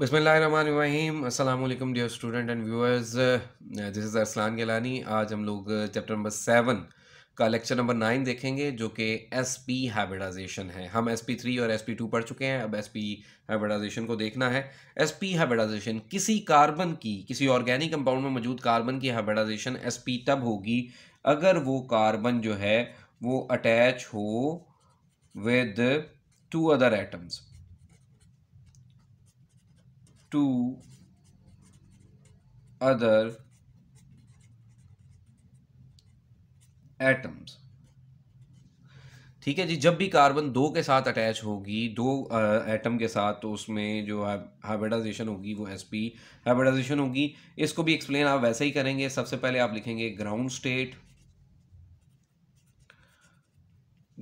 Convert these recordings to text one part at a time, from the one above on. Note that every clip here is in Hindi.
बसमीम अल्लाम dear student and viewers this is Arsalan Galani आज हम लोग चैप्टर नंबर सेवन का लेक्चर नंबर नाइन देखेंगे जो कि एस पी हैबिटाइजेशन है हम एस पी थ्री और एस पी टू पढ़ चुके हैं अब एस पी हैबिटाइजेशन को देखना है एस पी हैबिटाइजेशन किसी कार्बन की किसी ऑर्गेनिक कंपाउंड में मौजूद कार्बन की हैबिटाइजेशन एस पी तब होगी अगर वो कार्बन जो है वो अटैच हो with two other atoms two other atoms ठीक है जी जब भी कार्बन दो के साथ अटैच होगी दो एटम के साथ तो उसमें जो हाइब्रिडाइजेशन होगी वो एस पी हाइब्रिडाइजेशन होगी इसको भी एक्सप्लेन आप वैसे ही करेंगे सबसे पहले आप लिखेंगे ग्राउंड स्टेट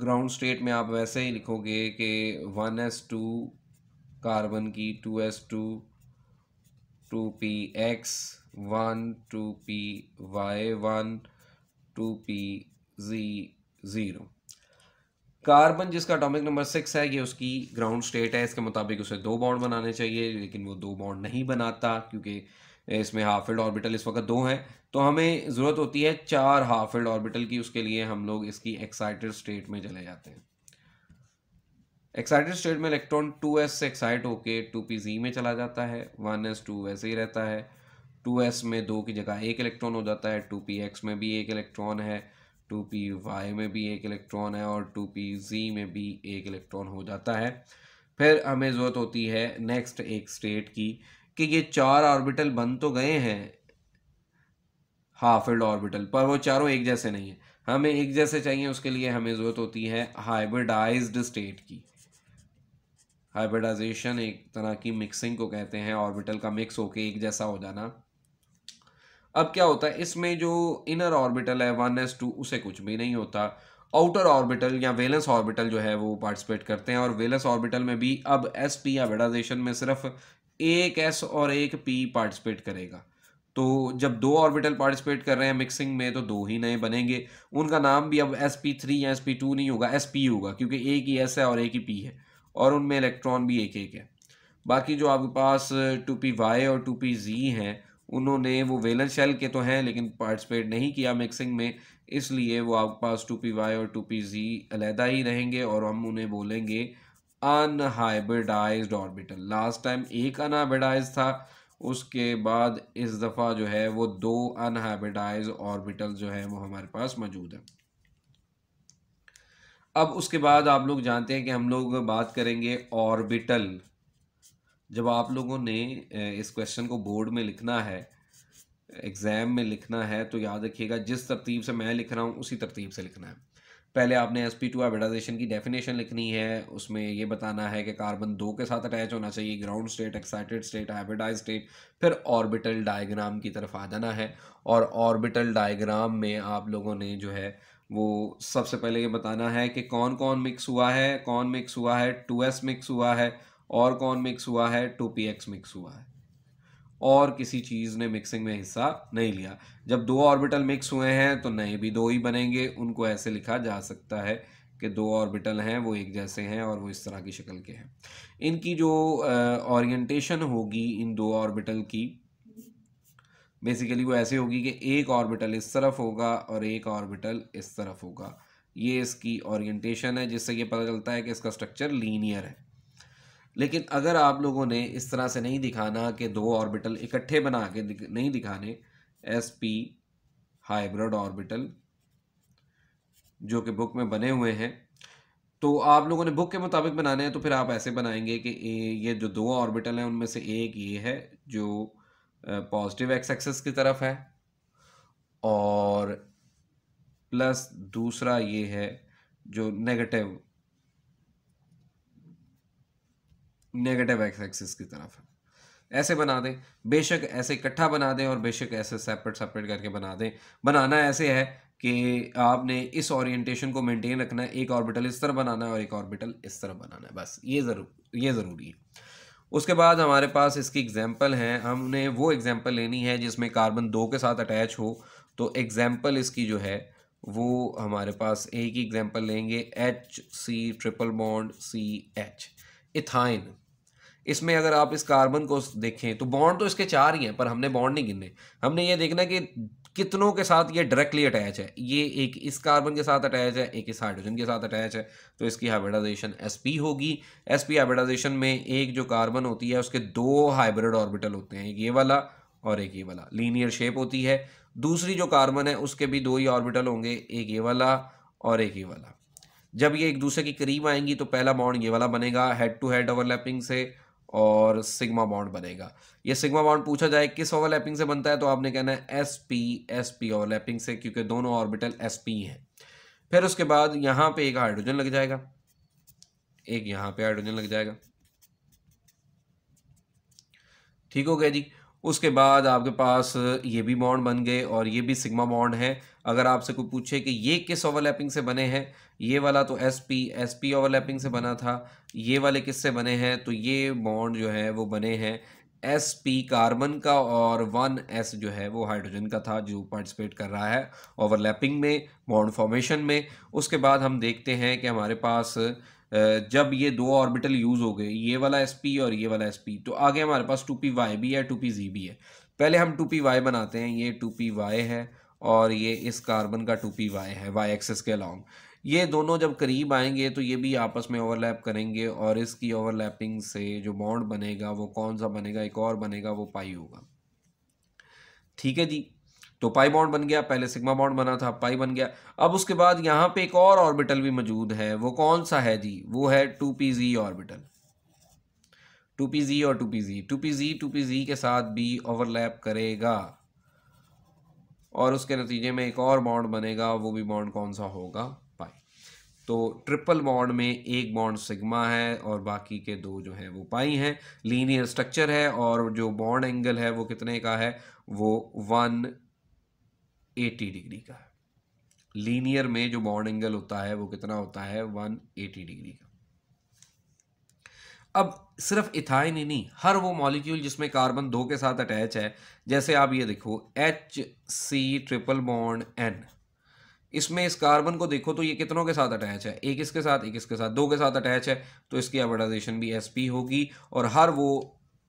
ग्राउंड स्टेट में आप वैसे ही लिखोगे कि वन एस टू कार्बन की two S to two P X one two P Y one two P z zero carbon जिसका अटोमिक नंबर सिक्स है ये उसकी ग्राउंड स्टेट है इसके मुताबिक उसे दो बॉन्ड बनाने चाहिए लेकिन वो दो बॉन्ड नहीं बनाता क्योंकि इसमें हाफिल्ड ऑर्बिटल इस वक्त दो हैं तो हमें ज़रूरत होती है चार हाफिल्ड ऑर्बिटल की उसके लिए हम लोग इसकी एक्साइटेड स्टेट में चले जाते हैं एक्साइटेड स्टेट में इलेक्ट्रॉन टू एस से एक्साइट होके जी में चला जाता है वन एस टू वैसे ही रहता है टू एस में दो की जगह एक इलेक्ट्रॉन हो जाता है टू पी एक्स में भी एक इलेक्ट्रॉन है टू पी वाई में भी एक इलेक्ट्रॉन है और टू पी जी में भी एक इलेक्ट्रॉन हो जाता है फिर हमें ज़रूरत होती है नेक्स्ट एक स्टेट की कि ये चार ऑर्बिटल बन तो गए हैं हाफिल्ड ऑर्बिटल पर वो चारों एक जैसे नहीं है हमें एक जैसे चाहिए उसके लिए हमें ज़रूरत होती है हाइब्रिडाइज्ड स्टेट की हाइब्रिडाइजेशन एक तरह की मिक्सिंग को कहते हैं ऑर्बिटल का मिक्स होके एक जैसा हो जाना अब क्या होता है इसमें जो इनर ऑर्बिटल है वन एस टू उसे कुछ भी नहीं होता आउटर ऑर्बिटल या वेलेंस ऑर्बिटल जो है वो पार्टिसिपेट करते हैं और वेलेंस ऑर्बिटल में भी अब एस पी हाइब्रिडाइजेशन में सिर्फ एक एस और एक पी पार्टिसिपेट करेगा तो जब दो ऑर्बिटल पार्टिसिपेट कर रहे हैं मिक्सिंग में तो दो ही नए बनेंगे उनका नाम भी अब एस पी थ्री या एस पी टू नहीं होगा एस पी होगा क्योंकि एक ही एस है और एक ही पी है और उनमें इलेक्ट्रॉन भी एक एक है बाकी जो आपके पास टू पी वाई और टू पी जी हैं उन्होंने वो वेलन शेल के तो हैं लेकिन पार्टिसिपेट नहीं किया मिक्सिंग में इसलिए वो आपके पास टू पी वाई और टू पी जी अलहदा ही रहेंगे और हम उन्हें बोलेंगे अनहाइब्रिडाइज ऑर्बिटल लास्ट टाइम एक अनहाइब्रिडाइज था उसके बाद इस दफ़ा जो है वो दो अनहाइब्रिडाइज ऑर्बिटल जो है वो हमारे पास मौजूद है अब उसके बाद आप लोग जानते हैं कि हम लोग बात करेंगे ऑर्बिटल जब आप लोगों ने इस क्वेश्चन को बोर्ड में लिखना है एग्ज़ाम में लिखना है तो याद रखिएगा जिस तरतीब से मैं लिख रहा हूँ उसी तरतीब से लिखना है पहले आपने एस पी टू एबडाइजेशन की डेफिनेशन लिखनी है उसमें ये बताना है कि कार्बन दो के साथ अटैच होना चाहिए ground state excited state hybridise state फिर ऑर्बिटल डायग्राम की तरफ आ जाना है और ऑर्बिटल डायग्राम में आप लोगों ने जो है वो सबसे पहले ये बताना है कि कौन कौन मिक्स हुआ है कौन मिक्स हुआ है टू एस मिक्स हुआ है और कौन मिक्स हुआ है टू पी एक्स मिक्स हुआ है और किसी चीज़ ने मिक्सिंग में हिस्सा नहीं लिया जब दो ऑर्बिटल मिक्स हुए हैं तो नए भी दो ही बनेंगे उनको ऐसे लिखा जा सकता है कि दो ऑर्बिटल हैं वो एक जैसे हैं और वो इस तरह की शक्ल के हैं इनकी जो ऑरिएंटेशन होगी इन दो ऑर्बिटल की बेसिकली वो ऐसे होगी कि एक ऑर्बिटल इस तरफ होगा और एक ऑर्बिटल इस तरफ होगा ये इसकी ओरिएंटेशन है जिससे ये पता चलता है कि इसका स्ट्रक्चर लीनियर है लेकिन अगर आप लोगों ने इस तरह से नहीं दिखाना कि दो ऑर्बिटल इकट्ठे बना के नहीं दिखाने एस पी हाइब्रिड ऑर्बिटल जो कि बुक में बने हुए हैं तो आप लोगों ने बुक के मुताबिक बनाने हैं तो फिर आप ऐसे बनाएंगे कि ये जो दो ऑर्बिटल हैं उनमें से एक ये है जो पॉजिटिव एक्स एक्सेस की तरफ है और प्लस दूसरा ये है जो नेगेटिव नेगेटिव एक्स एक्सेस की तरफ है ऐसे बना दें बेशक ऐसे इकट्ठा बना दें और बेशक ऐसे सेपरेट सेपरेट करके बना दें बनाना ऐसे है कि आपने इस ओरिएंटेशन को मेंटेन रखना है एक ऑर्बिटल इस तरह बनाना है और एक ऑर्बिटल इस तरह बनाना है बस ये ज़रूर ये ज़रूरी है उसके बाद हमारे पास इसकी एग्जाम्पल हैं हमने वो एग्जाम्पल लेनी है जिसमें कार्बन दो के साथ अटैच हो तो एग्जाम्पल इसकी जो है वो हमारे पास एक ही एग्जाम्पल लेंगे H C triple bond C H ethyne इसमें अगर आप इस कार्बन को देखें तो बॉन्ड तो इसके चार ही हैं पर हमने बॉन्ड नहीं गिनने हमने ये देखना कि कितनों के साथ ये डायरेक्टली अटैच है ये एक इस कार्बन के साथ अटैच है एक इस हाइड्रोजन के साथ अटैच है तो इसकी हाइब्रिडाइजेशन पी होगी एस पी हाइब्रिडाइजेशन में एक जो कार्बन होती है उसके दो हाइब्रिड ऑर्बिटल होते हैं एक ये वाला और एक ये वाला लीनियर शेप होती है दूसरी जो कार्बन है उसके भी दो ही ऑर्बिटल होंगे एक ये वाला और एक ये वाला जब ये एक दूसरे के करीब आएंगी तो पहला बॉन्ड ये वाला बनेगा हेड टू हेड ओवरलैपिंग से और सिग्मा बॉन्ड बनेगा ये सिग्मा बॉन्ड पूछा जाए किस ओवरलैपिंग से बनता है तो आपने कहना है S p s p overlapping से क्योंकि दोनों ऑर्बिटल एस पी हैं फिर उसके बाद यहाँ पे एक हाइड्रोजन लग जाएगा एक यहाँ पे हाइड्रोजन लग जाएगा ठीक हो गया जी उसके बाद आपके पास ये भी बॉन्ड बन गए और ये भी सिग्मा बॉन्ड है अगर आपसे कोई पूछे कि ये किस ओवरलैपिंग से बने हैं ये वाला तो s p s p overlapping से बना था ये वाले किससे बने हैं तो ये बॉन्ड जो है वो बने हैं एस पी कार्बन का और वन एस जो है वो हाइड्रोजन का था जो पार्टिसिपेट कर रहा है ओवरलैपिंग में बॉन्ड फॉर्मेशन में उसके बाद हम देखते हैं कि हमारे पास जब ये दो ऑर्बिटल यूज़ हो गए ये वाला एस पी और ये वाला एस पी तो आगे हमारे पास टू पी वाई भी है टू पी जी भी है पहले हम टू पी वाई बनाते हैं ये टू पी वाई है और ये इस कार्बन का टू पी वाई है वाई एक्सेस के अलॉन्ग ये दोनों जब करीब आएंगे तो ये भी आपस में ओवरलैप करेंगे और इसकी ओवरलैपिंग से जो बॉन्ड बनेगा वो कौन सा बनेगा एक और बनेगा वो पाई होगा ठीक है जी तो पाई बॉन्ड बन गया पहले सिग्मा बॉन्ड बना था पाई बन गया अब उसके बाद यहाँ पे एक और ऑर्बिटल भी मौजूद है वो कौन सा है जी वो है two P g orbital two P g और two P g two P g two P g के साथ भी ओवरलैप करेगा और उसके नतीजे में एक और बॉन्ड बनेगा वो भी बॉन्ड कौन सा होगा पाई तो ट्रिपल बॉन्ड में एक बॉन्ड सिग्मा है और बाकी के दो जो है वो पाई हैं लीनियर स्ट्रक्चर है और जो बॉन्ड एंगल है वो कितने का है वो वन 180 डिग्री का लीनियर में जो बॉन्ड एंगल होता है वो कितना होता है 180 डिग्री का अब सिर्फ इथाइन ही नहीं हर वो मॉलिक्यूल जिसमें कार्बन दो के साथ अटैच है जैसे आप ये देखो H C triple bond N इसमें इस कार्बन को देखो तो ये कितनों के साथ अटैच है एक इसके साथ एक इसके साथ दो के साथ अटैच है तो इसकी एवर्डाइजेशन भी एस होगी और हर वो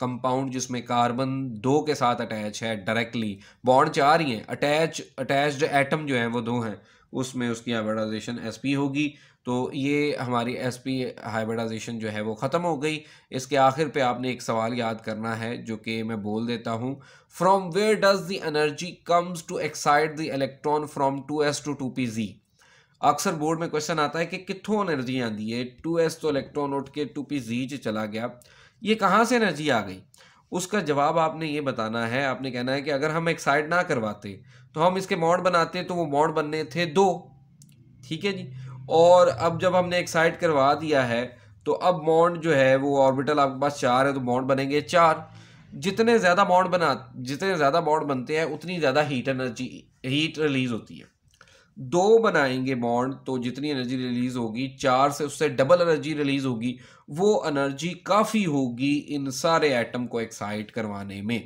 कंपाउंड जिसमें कार्बन दो के साथ अटैच है डायरेक्टली बॉन्ड चार ही हैं अटैच अटैच्ड एटम जो हैं वो दो हैं उसमें उसकी हाइब्रिडाइजेशन एस पी होगी तो ये हमारी एस पी हाइब्रिडाइजेशन जो है वो ख़त्म हो गई इसके आखिर पे आपने एक सवाल याद करना है जो कि मैं बोल देता हूँ from where does the energy comes to excite the electron from two S to two P g अक्सर बोर्ड में क्वेश्चन आता है कि कितों एनर्जी आती है टू एस तो इलेक्ट्रॉन उठ के टू पी जी चला गया ये कहाँ से एनर्जी आ गई उसका जवाब आपने ये बताना है आपने कहना है कि अगर हम एक्साइड ना करवाते तो हम इसके मॉड बनाते तो वो मॉड बनने थे दो ठीक है जी और अब जब हमने एक्साइड करवा दिया है तो अब मॉड जो है वो ऑर्बिटल आपके पास चार है तो मॉड बनेंगे चार जितने ज़्यादा मॉड बना जितने ज़्यादा मॉड बनते हैं उतनी ज़्यादा हीट एनर्जी हीट रिलीज़ होती है दो बनाएंगे बॉन्ड तो जितनी एनर्जी रिलीज होगी चार से उससे डबल एनर्जी रिलीज होगी वो एनर्जी काफ़ी होगी इन सारे एटम को एक्साइट करवाने में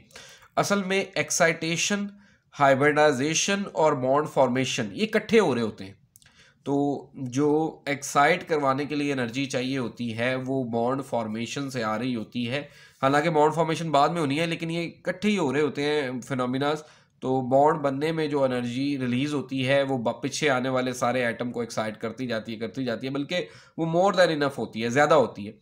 असल में एक्साइटेशन हाइब्रिडाइजेशन और बॉन्ड फॉर्मेशन ये इकट्ठे हो रहे होते हैं तो जो एक्साइट करवाने के लिए एनर्जी चाहिए होती है वो बॉन्ड फॉर्मेशन से आ रही होती है हालांकि बॉन्ड फॉर्मेशन बाद में होनी है लेकिन ये इकट्ठे ही हो रहे होते हैं फिनोमिनाज तो बॉन्ड बनने में जो एनर्जी रिलीज होती है वो पीछे आने वाले सारे आइटम को एक्साइट करती जाती है करती जाती है बल्कि वो मोर देन इनफ होती है ज़्यादा होती है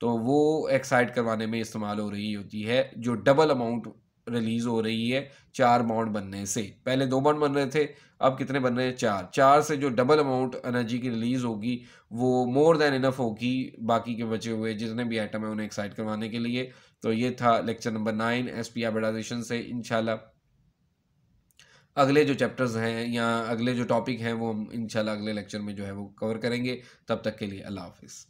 तो वो एक्साइट करवाने में इस्तेमाल हो रही होती है जो डबल अमाउंट रिलीज हो रही है चार बॉन्ड बनने से पहले दो बॉन्ड बन रहे थे अब कितने बन रहे हैं चार चार से जो डबल अमाउंट एनर्जी की रिलीज होगी वो मोर देन इनफ होगी बाकी के बचे हुए जितने भी आइटम हैं उन्हें एक्साइट करवाने के लिए तो ये था lecture number nine s p hybridisation से इनशाला अगले जो चैप्टर्स हैं या अगले जो टॉपिक हैं वो हम इंशाल्लाह अगले लेक्चर में जो है वो कवर करेंगे तब तक के लिए अल्लाह हाफिज़